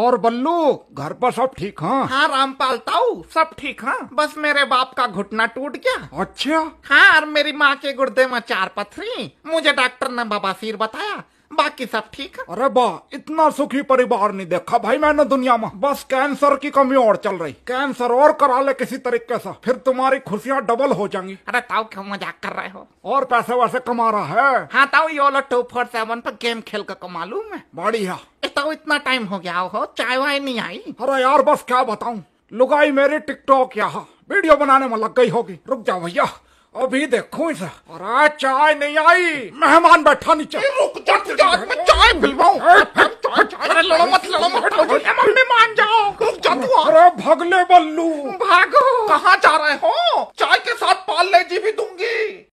और बल्लू घर पर सब ठीक है हाँ रामपाल ताऊ सब ठीक है बस मेरे बाप का घुटना टूट गया अच्छा हाँ और मेरी माँ के गुर्दे में चार पथरी मुझे डॉक्टर ने बाबा सिर बताया बाकी सब ठीक है अरे बा इतना सुखी परिवार नहीं देखा भाई मैंने दुनिया में बस कैंसर की कमी और चल रही कैंसर और करा ले किसी तरीके से फिर तुम्हारी खुशियाँ डबल हो जाएंगी अरे ताऊ क्यों मजाक कर रहे हो और पैसे वैसे कमा रहा है हाँ ताऊ योलो टू फोर सेवन पर गेम खेल कर कमा लू मैं बढ़िया बताओ इतना टाइम हो गया हो चाय वाय नहीं आई अरे यार बस क्या बताऊं लुगाई मेरी टिकटॉक यहाँ वीडियो बनाने में लग गई होगी रुक जाओ भैया अभी देखो इसे अरे चाय नहीं आई मेहमान बैठा नीचे रुक मैं चाय बिलवाऊ अरे मत मत मान जाओ रुक जा अरे भगले बल्लू भागो कहाँ जा